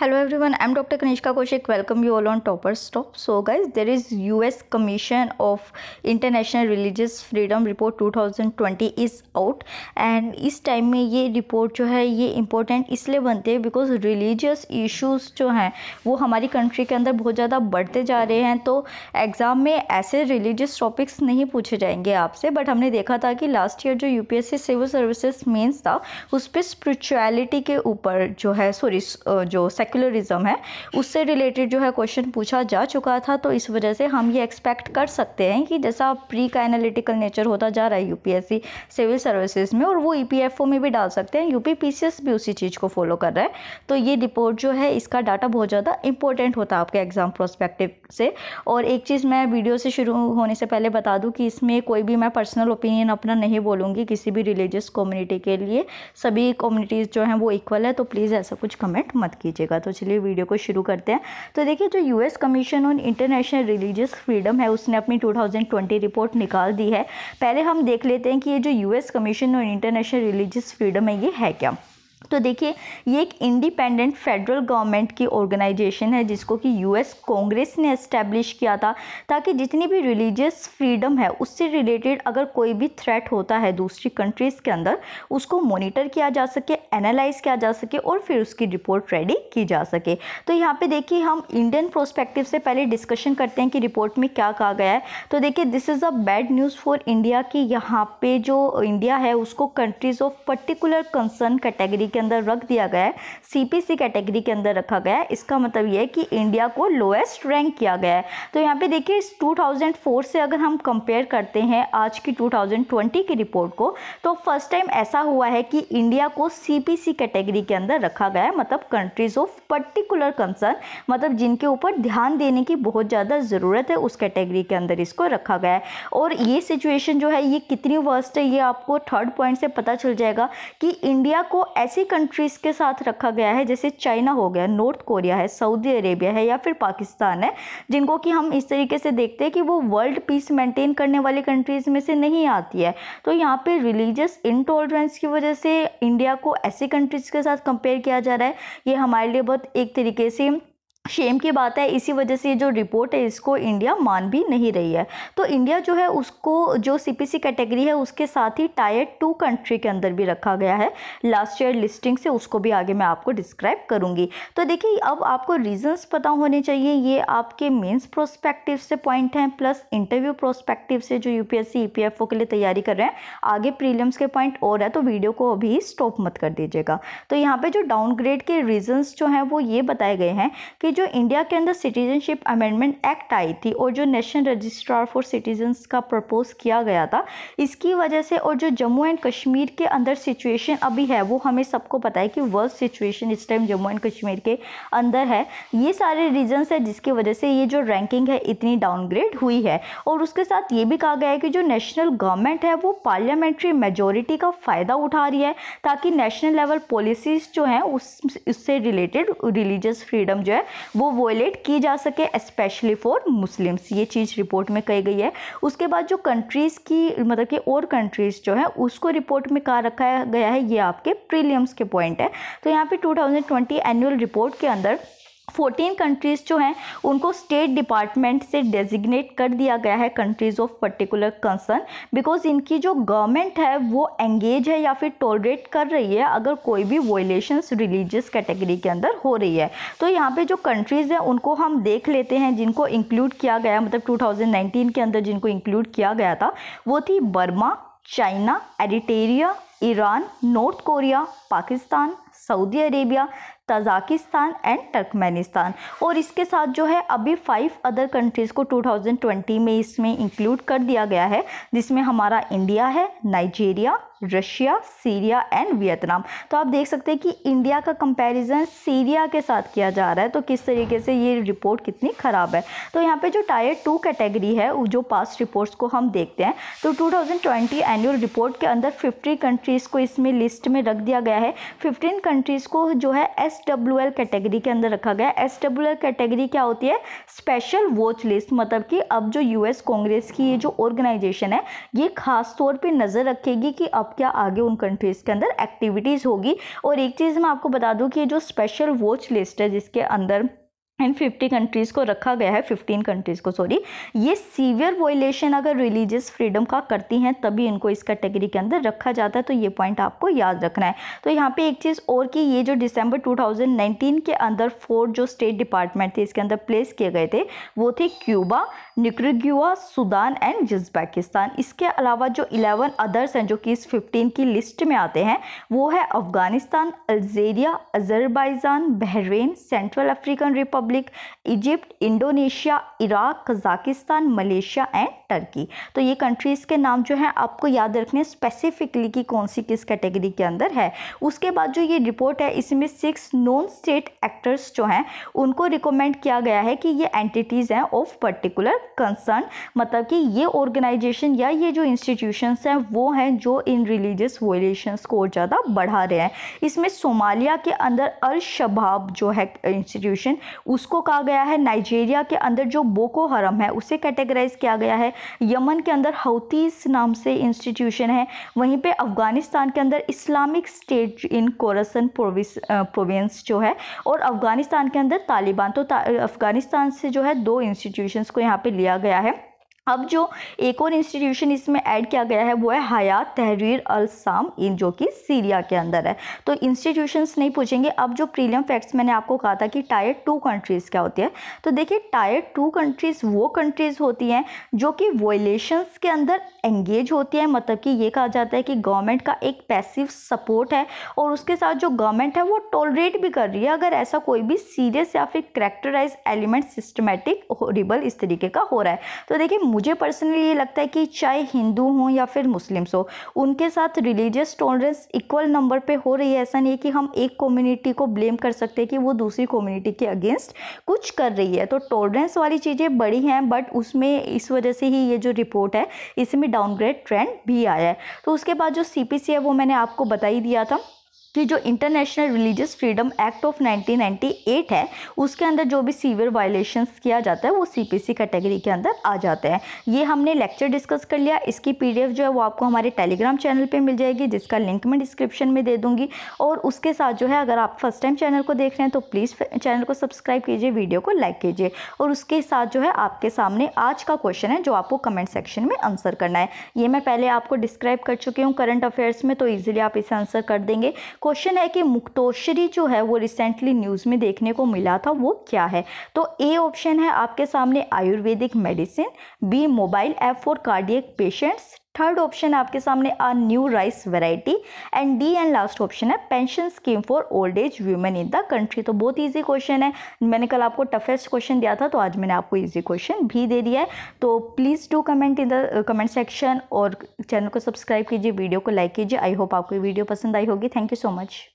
hello everyone i'm dr kanishka koshik welcome you all on toppers top so guys there is us commission of international religious freedom report 2020 is out and इस time में ये report जो है ये important इसलिए बनते हैं because religious issues जो हैं वो हमारी कंट्री के अंदर बहुत ज़्यादा बढ़ते जा रहे हैं तो एग्ज़ाम में ऐसे रिलीजियस टॉपिक्स नहीं पूछे जाएंगे आपसे बट हमने देखा था कि लास्ट ईयर जो सी सिविल सर्विसेज मेंस था उस पर स्परिचुअलिटी के ऊपर जो है सॉरी जो जो सेकुलरिज़म है उससे रिलेटेड जो है क्वेश्चन पूछा जा चुका था तो इस वजह से हम ये एक्सपेक्ट कर सकते हैं कि जैसा प्री का एनालिटिकल नेचर होता जा रहा है यूपीएससी सिविल सर्विसेज में और वो ई e में भी डाल सकते हैं यूपी पी भी उसी चीज़ को फॉलो कर रहा है तो ये रिपोर्ट जो है इसका डाटा बहुत ज़्यादा इंपॉर्टेंट होता है आपके एग्ज़ाम प्रोस्पेक्टिव से और एक चीज़ मैं वीडियो से शुरू होने से पहले बता दूँ कि इसमें कोई भी मैं पर्सनल ओपिनियन अपना नहीं बोलूँगी किसी भी रिलीजियस कम्युनिटी के लिए सभी कम्युनिटीज़ जो हैं वो इक्वल है तो प्लीज़ ऐसा कुछ कमेंट मत कीजिए कीजिएगा तो चलिए वीडियो को शुरू करते हैं तो देखिए जो US commission on international religious freedom है उसने अपनी 2020 रिपोर्ट निकाल दी है पहले हम देख लेते हैं कि ये जो US commission on international religious freedom है ये है क्या तो देखिए ये एक इंडिपेंडेंट फेडरल गवर्नमेंट की ऑर्गेनाइजेशन है जिसको कि यूएस कांग्रेस ने इस्टेब्लिश किया था ताकि जितनी भी रिलीजियस फ्रीडम है उससे रिलेटेड अगर कोई भी थ्रेट होता है दूसरी कंट्रीज़ के अंदर उसको मॉनिटर किया जा सके एनालाइज किया जा सके और फिर उसकी रिपोर्ट रेडी की जा सके तो यहाँ पर देखिए हम इंडियन प्रोस्पेक्टिव से पहले डिस्कशन करते हैं कि रिपोर्ट में क्या कहा गया है तो देखिए this is a bad news for India कि यहाँ पर जो इंडिया है उसको countries of particular concern category category के अंदर रख दिया गया है सीपीसी कैटेगरी के अंदर रखा गया है इसका मतलब यह है कि इंडिया को लोएस्ट रैंक किया गया है तो यहाँ पे देखिए इस 2004 से अगर हम कंपेयर करते हैं आज की 2020 की रिपोर्ट को तो फर्स्ट टाइम ऐसा हुआ है कि इंडिया को सी कैटेगरी के अंदर रखा गया है मतलब कंट्रीज ऑफ पर्टिकुलर कंसर्न मतलब जिनके ऊपर ध्यान देने की बहुत ज़्यादा ज़रूरत है उस कैटेगरी के अंदर इसको रखा गया है और ये सिचुएशन जो है ये कितनी वर्स्ट है ये आपको थर्ड पॉइंट से पता चल जाएगा कि इंडिया को ऐसे ऐसी कंट्रीज़ के साथ रखा गया है जैसे चाइना हो गया नॉर्थ कोरिया है सऊदी अरेबिया है या फिर पाकिस्तान है जिनको कि हम इस तरीके से देखते हैं कि वो वर्ल्ड पीस मेंटेन करने वाली कंट्रीज़ में से नहीं आती है तो यहाँ पर रिलीजियस इनटॉलरेंस की वजह से इंडिया को ऐसी कंट्रीज़ के साथ कंपेयर किया जा रहा है ये हमारे लिए बहुत एक तरीके से शेम की बात है इसी वजह से ये जो रिपोर्ट है इसको इंडिया मान भी नहीं रही है तो इंडिया जो है उसको जो सीपीसी कैटेगरी है उसके साथ ही टायर टू कंट्री के अंदर भी रखा गया है लास्ट ईयर लिस्टिंग से उसको भी आगे मैं आपको डिस्क्राइब करूंगी तो देखिए अब आपको रीजंस पता होने चाहिए ये आपके मेन्स प्रोस्पेक्टिव से पॉइंट हैं प्लस इंटरव्यू प्रोस्पेक्टिव से जो यूपीएससी ईपीएफओ e के लिए तैयारी कर रहे हैं आगे प्रीलियम्स के पॉइंट और है तो वीडियो को अभी स्टॉप मत कर दीजिएगा तो यहाँ पर जो डाउनग्रेड के रीजन्स जो हैं वो ये बताए गए हैं कि जो इंडिया के अंदर सिटीजनशिप अमेंडमेंट एक्ट आई थी और जो नेशनल रजिस्ट्रार फॉर सिटीजन्स का प्रपोज किया गया था इसकी वजह से और जो जम्मू एंड कश्मीर के अंदर सिचुएशन अभी है वो हमें सबको पता है कि वर्ल्ड सिचुएशन इस टाइम जम्मू एंड कश्मीर के अंदर है ये सारे रीजन्स है जिसकी वजह से ये जो रैंकिंग है इतनी डाउनग्रेड हुई है और उसके साथ ये भी कहा गया है कि जो नेशनल गवर्नमेंट है वो पार्लियामेंट्री मेजोरिटी का फ़ायदा उठा रही है ताकि नेशनल लेवल पॉलिसीज़ जो हैं उस उससे रिलेटेड रिलीजियस फ्रीडम जो है वो वोलेट की जा सके स्पेशली फॉर मुस्लिम्स ये चीज़ रिपोर्ट में कही गई है उसके बाद जो कंट्रीज़ की मतलब कि और कंट्रीज़ जो है उसको रिपोर्ट में कहा रखा गया है ये आपके प्रीलियम्स के पॉइंट है तो यहाँ पे 2020 एनुअल रिपोर्ट के अंदर फोर्टीन कंट्रीज़ जो हैं उनको स्टेट डिपार्टमेंट से डेजिग्नेट कर दिया गया है countries of particular concern because इनकी जो गवर्नमेंट है वो एंगेज है या फिर टॉलरेट कर रही है अगर कोई भी वोलेशंस रिलीजियस कैटेगरी के अंदर हो रही है तो यहाँ पे जो कंट्रीज़ हैं उनको हम देख लेते हैं जिनको इंक्लूड किया गया मतलब टू के अंदर जिनको इंक्लूड किया गया था वो थी Burma China Eritrea Iran North Korea Pakistan Saudi Arabia Tajikistan and Turkmenistan और इसके साथ जो है अभी फाइव अदर कंट्रीज़ को 2020 में इसमें इंक्लूड कर दिया गया है जिसमें हमारा इंडिया है Nigeria Russia Syria and Vietnam तो आप देख सकते हैं कि इंडिया का कंपैरिजन सीरिया के साथ किया जा रहा है तो किस तरीके से ये रिपोर्ट कितनी ख़राब है तो यहाँ पे जो टायर टू कैटेगरी है जो पास रिपोर्ट्स को हम देखते हैं तो 2020 एनुअल रिपोर्ट के अंदर 50 कंट्रीज़ को इसमें लिस्ट में रख दिया गया है 15 कंट्रीज़ को जो है एस डब्ल्यू एल कैटेगरी के अंदर रखा गया एस डब्ल्यू एल कैटेगरी क्या होती है स्पेशल वॉच लिस्ट मतलब कि अब जो यूएस कांग्रेस की ये जो ऑर्गेनाइजेशन है ये खास तौर पे नज़र रखेगी कि अब क्या आगे उन कंट्रीज़ के अंदर एक्टिविटीज़ होगी और एक चीज़ मैं आपको बता दूँ कि ये जो स्पेशल वॉच लिस्ट है जिसके अंदर इन 50 कंट्रीज़ को रखा गया है 15 कंट्रीज़ को सॉरी ये सीवियर वोलेशन अगर रिलीजियस फ्रीडम का करती हैं तभी इनको इस कैटेगरी के अंदर रखा जाता है तो ये पॉइंट आपको याद रखना है तो यहाँ पे एक चीज़ और कि ये जो दिसंबर 2019 के अंदर फोर जो स्टेट डिपार्टमेंट थे इसके अंदर प्लेस किए गए थे वो थे Cuba Nicaragua Sudan and Uzbekistan इसके अलावा जो इलेवन अदर्स हैं जो कि इस फिफ्टीन की लिस्ट में आते हैं वो है Afghanistan Algeria Azerbaijan Bahrain Central African Republic Republic Egypt Indonesia Iraq Kazakhstan Malaysia and Turkey तो ये कंट्रीज़ के नाम जो है आपको याद रखने स्पेसिफिकली कि कौन सी किस कैटेगरी के अंदर है उसके बाद जो ये रिपोर्ट है इसमें सिक्स नॉन स्टेट एक्टर्स जो हैं उनको रिकमेंड किया गया है कि ये एंटिटीज़ हैं ऑफ पर्टिकुलर कंसर्न मतलब कि ये ऑर्गेनाइजेशन या ये जो इंस्टीट्यूशंस हैं वो हैं जो इन रिलीजियस वोलेशंस को और ज़्यादा बढ़ा रहे हैं इसमें सोमालिया के अंदर अल शबाब जो है इंस्टीट्यूशन उसको कहा गया है नाइजीरिया के अंदर जो बोको हरम है उसे कैटेगराइज किया गया है यमन के अंदर हौतीस नाम से इंस्टीट्यूशन है वहीं पे अफ़गानिस्तान के अंदर Islamic State in Khorasan Province जो है और अफ़गानिस्तान के अंदर तालिबान तो ता, अफ़गानिस्तान से जो है दो इंस्टीट्यूशन को यहाँ पर लिया गया है अब जो एक और इंस्टीट्यूशन इसमें ऐड किया गया है वो है हयात तहरीर अल साम इन जो कि सीरिया के अंदर है तो इंस्टीट्यूशंस नहीं पूछेंगे अब जो प्रीलियम फैक्ट्स मैंने आपको कहा था कि टायर टू कंट्रीज़ क्या होती है तो देखिए टायर टू कंट्रीज़ वो कंट्रीज़ होती हैं जो कि वोलेशंस के अंदर एंगेज होती है मतलब कि ये कहा जाता है कि गवर्नमेंट का एक पैसिव सपोर्ट है और उसके साथ जो गवर्नमेंट है वो टॉलरेट भी कर रही है अगर ऐसा कोई भी सीरियस या फिर करेक्टराइज एलिमेंट सिस्टमेटिक रिबल इस तरीके का हो रहा है तो देखिए मुझे पर्सनली ये लगता है कि चाहे हिंदू हों या फिर मुस्लिम्स हो उनके साथ रिलीजियस टॉलरेंस इक्वल नंबर पर हो रही है ऐसा नहीं है कि हम एक कम्युनिटी को ब्लेम कर सकते हैं कि वो दूसरी कम्युनिटी के अगेंस्ट कुछ कर रही है तो टॉलरेंस वाली चीज़ें बड़ी हैं बट उसमें इस वजह से ही ये जो रिपोर्ट है इसमें डाउनग्रेड ट्रेंड भी आया है तो उसके बाद जो सी है वो मैंने आपको बता ही दिया था कि जो international religious freedom act of 1998 है उसके अंदर जो भी सीवियर वायलेशंस किया जाता है वो सीपीसी कैटेगरी के अंदर आ जाते हैं ये हमने लेक्चर डिस्कस कर लिया इसकी पीडीएफ जो है वो आपको हमारे टेलीग्राम चैनल पे मिल जाएगी जिसका लिंक मैं डिस्क्रिप्शन में दे दूँगी और उसके साथ जो है अगर आप फर्स्ट टाइम चैनल को देख रहे हैं तो प्लीज़ चैनल को सब्सक्राइब कीजिए वीडियो को लाइक कीजिए और उसके साथ जो है आपके सामने आज का क्वेश्चन है जो आपको कमेंट सेक्शन में आंसर करना है ये मैं पहले आपको डिस्क्राइब कर चुकी हूँ करंट अफेयर्स में तो ईजिली आप इसे आंसर कर देंगे क्वेश्चन है कि मुक्तोश्री जो है वो रिसेंटली न्यूज़ में देखने को मिला था वो क्या है तो ए ऑप्शन है आपके सामने Ayurvedic medicine B mobile app for cardiac patients third option आपके सामने a new rice variety and D and last option है pension scheme for old age women in the country तो बहुत ईजी क्वेश्चन है मैंने कल आपको टफेस्ट क्वेश्चन दिया था तो आज मैंने आपको ईजी क्वेश्चन भी दे दिया है तो please do comment in the comment section और चैनल को सब्सक्राइब कीजिए वीडियो को लाइक कीजिए आई होप आपको वीडियो पसंद आई होगी थैंक यू सो मच